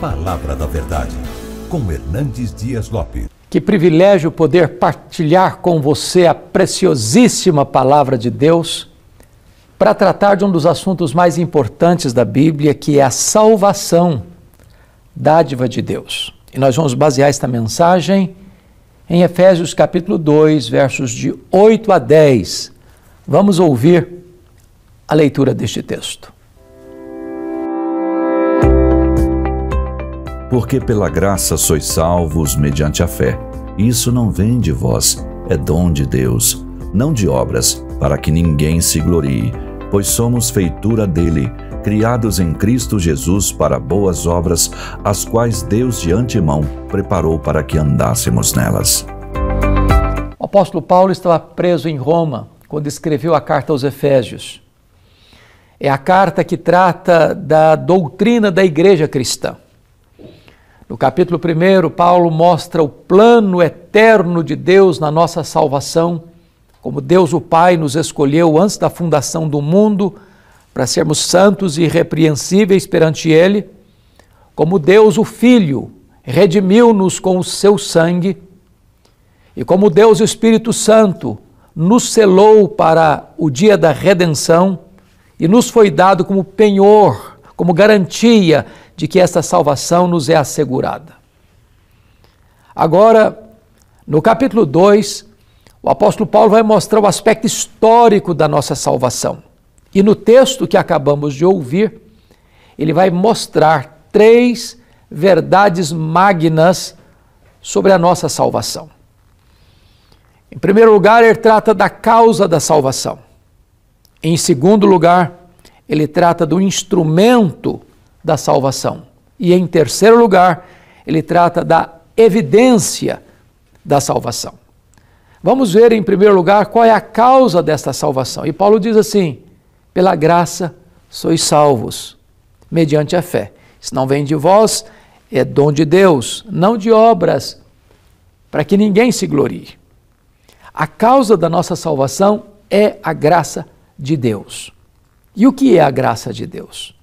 Palavra da Verdade, com Hernandes Dias Lopes. Que privilégio poder partilhar com você a preciosíssima Palavra de Deus para tratar de um dos assuntos mais importantes da Bíblia, que é a salvação, dádiva de Deus. E nós vamos basear esta mensagem em Efésios capítulo 2, versos de 8 a 10. Vamos ouvir a leitura deste texto. porque pela graça sois salvos mediante a fé. Isso não vem de vós, é dom de Deus, não de obras, para que ninguém se glorie, pois somos feitura dele, criados em Cristo Jesus para boas obras, as quais Deus de antemão preparou para que andássemos nelas. O apóstolo Paulo estava preso em Roma quando escreveu a carta aos Efésios. É a carta que trata da doutrina da igreja cristã. No capítulo 1, Paulo mostra o plano eterno de Deus na nossa salvação, como Deus o Pai nos escolheu antes da fundação do mundo para sermos santos e irrepreensíveis perante Ele, como Deus o Filho redimiu-nos com o seu sangue, e como Deus o Espírito Santo nos selou para o dia da redenção e nos foi dado como penhor, como garantia de que esta salvação nos é assegurada. Agora, no capítulo 2, o apóstolo Paulo vai mostrar o aspecto histórico da nossa salvação. E no texto que acabamos de ouvir, ele vai mostrar três verdades magnas sobre a nossa salvação. Em primeiro lugar, ele trata da causa da salvação. Em segundo lugar, ele trata do instrumento da salvação. E em terceiro lugar, ele trata da evidência da salvação. Vamos ver em primeiro lugar qual é a causa desta salvação. E Paulo diz assim: pela graça sois salvos, mediante a fé. Isso não vem de vós, é dom de Deus, não de obras, para que ninguém se glorie. A causa da nossa salvação é a graça de Deus. E o que é a graça de Deus?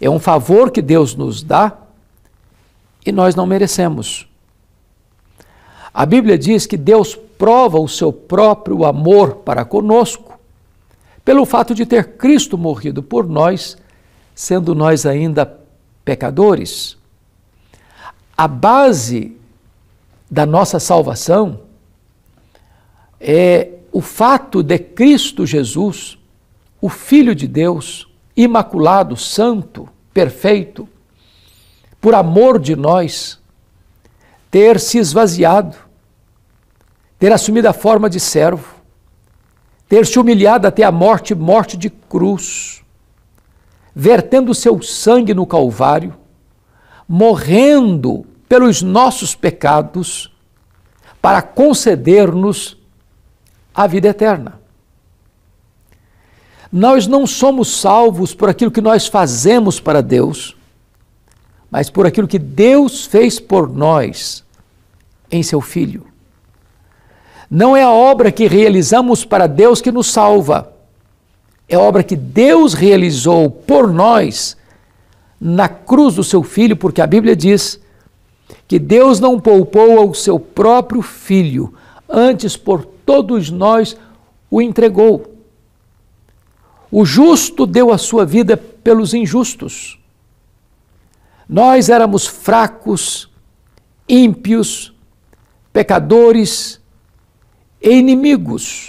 É um favor que Deus nos dá e nós não merecemos. A Bíblia diz que Deus prova o seu próprio amor para conosco pelo fato de ter Cristo morrido por nós, sendo nós ainda pecadores. A base da nossa salvação é o fato de Cristo Jesus, o Filho de Deus, imaculado, santo, perfeito, por amor de nós, ter se esvaziado, ter assumido a forma de servo, ter se humilhado até a morte, morte de cruz, vertendo seu sangue no Calvário, morrendo pelos nossos pecados, para conceder-nos a vida eterna. Nós não somos salvos por aquilo que nós fazemos para Deus, mas por aquilo que Deus fez por nós em seu Filho. Não é a obra que realizamos para Deus que nos salva, é a obra que Deus realizou por nós na cruz do seu Filho, porque a Bíblia diz que Deus não poupou ao seu próprio Filho, antes por todos nós o entregou. O justo deu a sua vida pelos injustos. Nós éramos fracos, ímpios, pecadores e inimigos,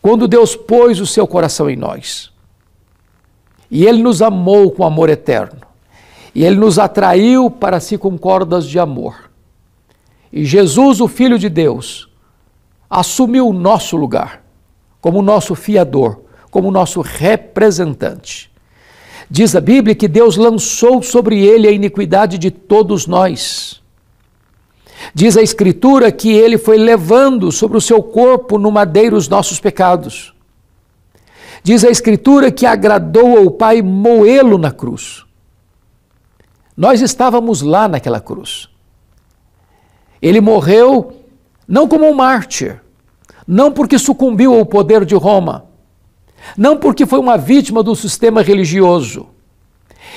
quando Deus pôs o seu coração em nós. E Ele nos amou com amor eterno. E Ele nos atraiu para si com cordas de amor. E Jesus, o Filho de Deus, assumiu o nosso lugar como nosso fiador como nosso representante. Diz a Bíblia que Deus lançou sobre ele a iniquidade de todos nós. Diz a Escritura que ele foi levando sobre o seu corpo no madeiro os nossos pecados. Diz a Escritura que agradou ao Pai moê-lo na cruz. Nós estávamos lá naquela cruz. Ele morreu não como um mártir, não porque sucumbiu ao poder de Roma, não porque foi uma vítima do sistema religioso.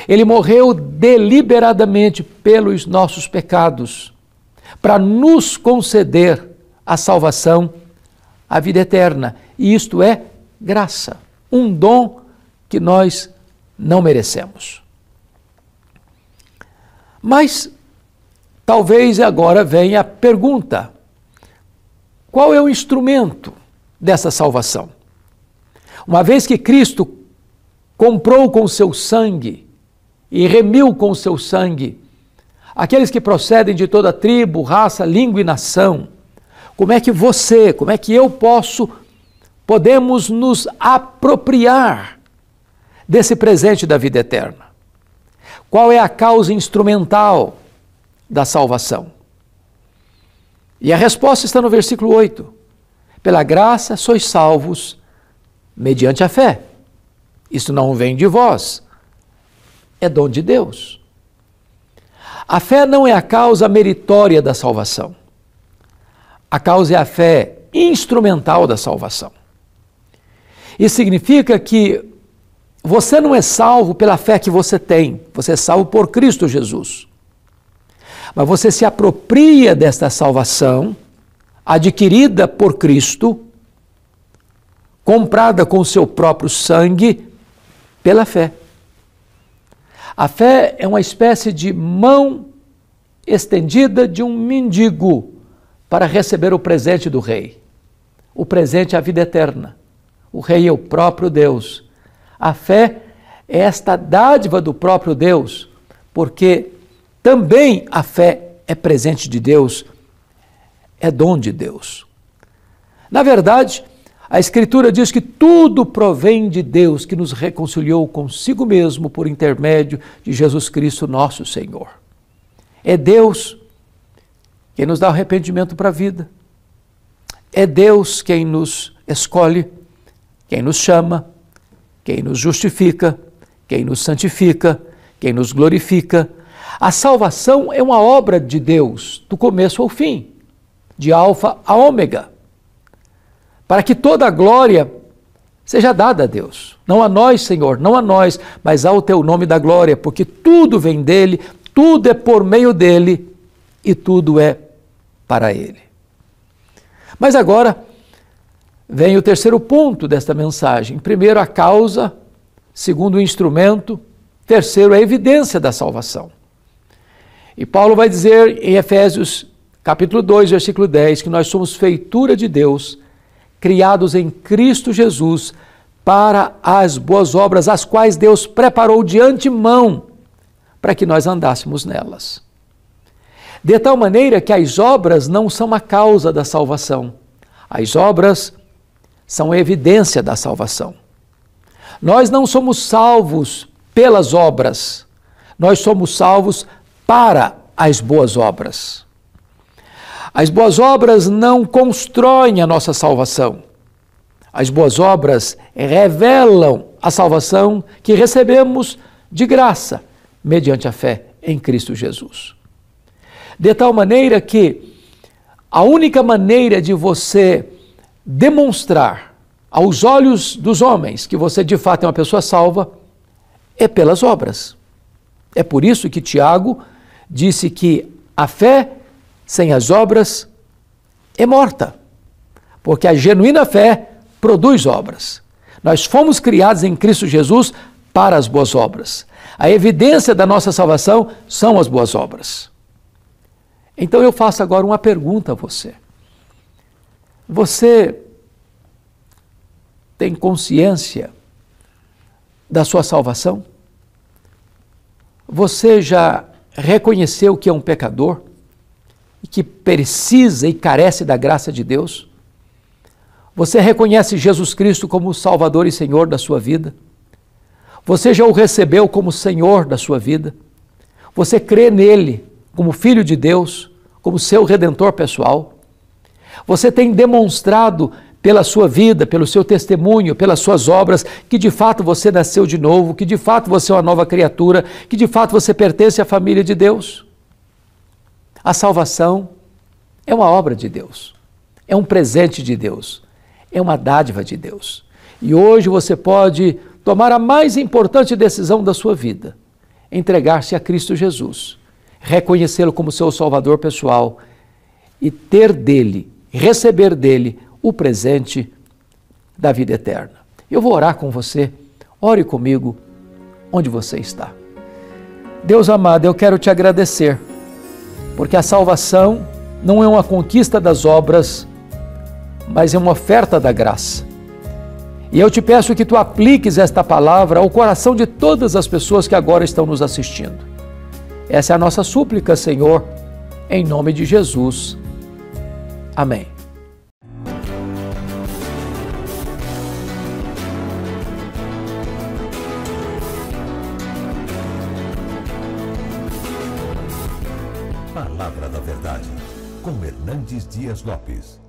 Ele morreu deliberadamente pelos nossos pecados, para nos conceder a salvação, a vida eterna. E isto é graça, um dom que nós não merecemos. Mas talvez agora venha a pergunta: qual é o instrumento dessa salvação? Uma vez que Cristo comprou com seu sangue e remiu com seu sangue aqueles que procedem de toda tribo, raça, língua e nação, como é que você, como é que eu posso, podemos nos apropriar desse presente da vida eterna? Qual é a causa instrumental da salvação? E a resposta está no versículo 8: Pela graça sois salvos mediante a fé. Isso não vem de vós, é dom de Deus. A fé não é a causa meritória da salvação. A causa é a fé instrumental da salvação. Isso significa que você não é salvo pela fé que você tem, você é salvo por Cristo Jesus. Mas você se apropria desta salvação adquirida por Cristo comprada com o seu próprio sangue pela fé. A fé é uma espécie de mão estendida de um mendigo para receber o presente do rei. O presente é a vida eterna. O rei é o próprio Deus. A fé é esta dádiva do próprio Deus, porque também a fé é presente de Deus, é dom de Deus. Na verdade, a Escritura diz que tudo provém de Deus que nos reconciliou consigo mesmo por intermédio de Jesus Cristo, nosso Senhor. É Deus quem nos dá arrependimento para a vida. É Deus quem nos escolhe, quem nos chama, quem nos justifica, quem nos santifica, quem nos glorifica. A salvação é uma obra de Deus, do começo ao fim, de Alfa a Ômega para que toda a glória seja dada a Deus. Não a nós, Senhor, não a nós, mas ao teu nome da glória, porque tudo vem dele, tudo é por meio dele e tudo é para ele. Mas agora vem o terceiro ponto desta mensagem. Primeiro, a causa, segundo, o instrumento, terceiro, a evidência da salvação. E Paulo vai dizer em Efésios capítulo 2, versículo 10, que nós somos feitura de Deus criados em Cristo Jesus para as boas obras, as quais Deus preparou de antemão para que nós andássemos nelas. De tal maneira que as obras não são a causa da salvação, as obras são a evidência da salvação. Nós não somos salvos pelas obras, nós somos salvos para as boas obras. As boas obras não constroem a nossa salvação. As boas obras revelam a salvação que recebemos de graça, mediante a fé em Cristo Jesus. De tal maneira que a única maneira de você demonstrar aos olhos dos homens que você de fato é uma pessoa salva é pelas obras. É por isso que Tiago disse que a fé sem as obras, é morta. Porque a genuína fé produz obras. Nós fomos criados em Cristo Jesus para as boas obras. A evidência da nossa salvação são as boas obras. Então eu faço agora uma pergunta a você. Você tem consciência da sua salvação? Você já reconheceu que é um pecador? e que precisa e carece da graça de Deus? Você reconhece Jesus Cristo como Salvador e Senhor da sua vida? Você já o recebeu como Senhor da sua vida? Você crê nele como Filho de Deus, como seu redentor pessoal? Você tem demonstrado pela sua vida, pelo seu testemunho, pelas suas obras, que de fato você nasceu de novo, que de fato você é uma nova criatura, que de fato você pertence à família de Deus? A salvação é uma obra de Deus, é um presente de Deus, é uma dádiva de Deus. E hoje você pode tomar a mais importante decisão da sua vida: entregar-se a Cristo Jesus, reconhecê-lo como seu Salvador pessoal e ter dele, receber dele o presente da vida eterna. Eu vou orar com você, ore comigo onde você está. Deus amado, eu quero te agradecer porque a salvação não é uma conquista das obras, mas é uma oferta da graça. E eu te peço que tu apliques esta palavra ao coração de todas as pessoas que agora estão nos assistindo. Essa é a nossa súplica, Senhor, em nome de Jesus. Amém. Euclides Dias Lopes.